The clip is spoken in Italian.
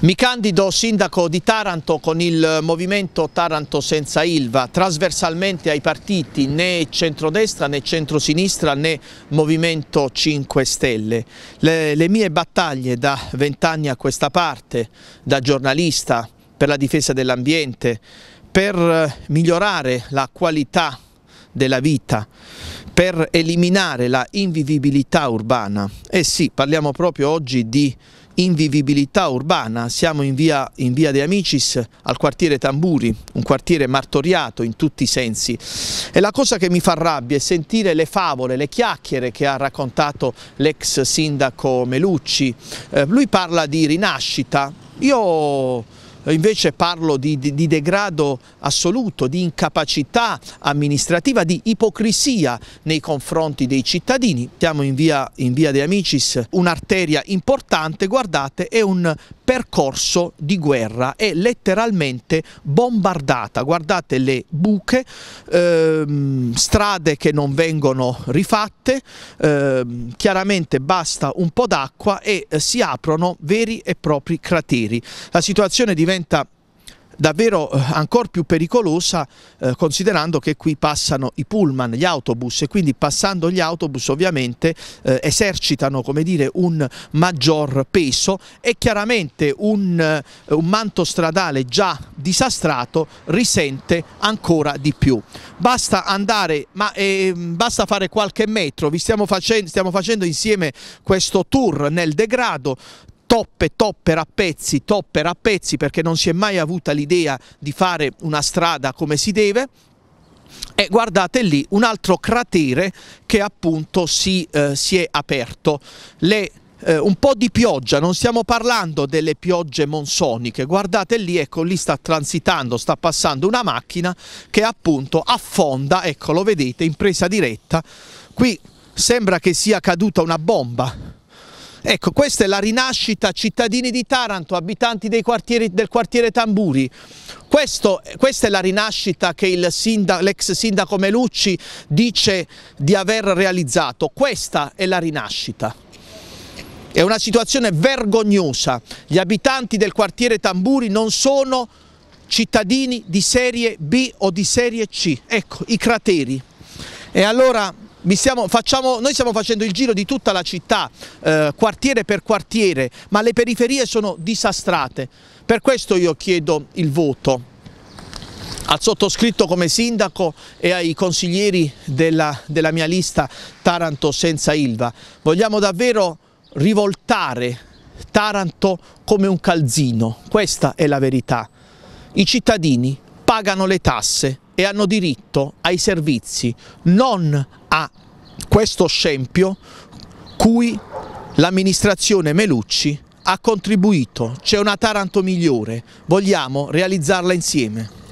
Mi candido sindaco di Taranto con il movimento Taranto senza Ilva, trasversalmente ai partiti né centrodestra né centrosinistra né Movimento 5 Stelle. Le, le mie battaglie da vent'anni a questa parte, da giornalista, per la difesa dell'ambiente, per migliorare la qualità della vita per eliminare la invivibilità urbana. Eh sì, parliamo proprio oggi di invivibilità urbana, siamo in via, in via De Amicis al quartiere Tamburi, un quartiere martoriato in tutti i sensi e la cosa che mi fa rabbia è sentire le favole, le chiacchiere che ha raccontato l'ex sindaco Melucci, eh, lui parla di rinascita, io invece parlo di, di, di degrado assoluto, di incapacità amministrativa, di ipocrisia nei confronti dei cittadini. Siamo in via, in via De Amicis, un'arteria importante, guardate, è un percorso di guerra, è letteralmente bombardata, guardate le buche, ehm, strade che non vengono rifatte, ehm, chiaramente basta un po' d'acqua e eh, si aprono veri e propri crateri. La situazione diventa davvero eh, ancora più pericolosa eh, considerando che qui passano i pullman, gli autobus e quindi passando gli autobus ovviamente eh, esercitano come dire, un maggior peso e chiaramente un, eh, un manto stradale già disastrato risente ancora di più. Basta andare, ma ehm, basta fare qualche metro, vi stiamo facendo, stiamo facendo insieme questo tour nel degrado, toppe, toppe, a toppe, topper perché non si è mai avuta l'idea di fare una strada come si deve e guardate lì un altro cratere che appunto si, eh, si è aperto. Le eh, un po' di pioggia, non stiamo parlando delle piogge monsoniche, guardate lì, ecco lì sta transitando, sta passando una macchina che appunto affonda, ecco lo vedete in presa diretta, qui sembra che sia caduta una bomba, Ecco, questa è la rinascita cittadini di Taranto, abitanti quartieri, del quartiere Tamburi. Questo, questa è la rinascita che l'ex sindaco Melucci dice di aver realizzato. Questa è la rinascita. È una situazione vergognosa. Gli abitanti del quartiere Tamburi non sono cittadini di serie B o di serie C. Ecco, i crateri. E allora stiamo, facciamo, noi stiamo facendo il giro di tutta la città, eh, quartiere per quartiere, ma le periferie sono disastrate. Per questo io chiedo il voto al sottoscritto come sindaco e ai consiglieri della, della mia lista Taranto senza Ilva. Vogliamo davvero rivoltare Taranto come un calzino, questa è la verità. I cittadini pagano le tasse, e hanno diritto ai servizi, non a questo scempio cui l'amministrazione Melucci ha contribuito. C'è una Taranto migliore, vogliamo realizzarla insieme.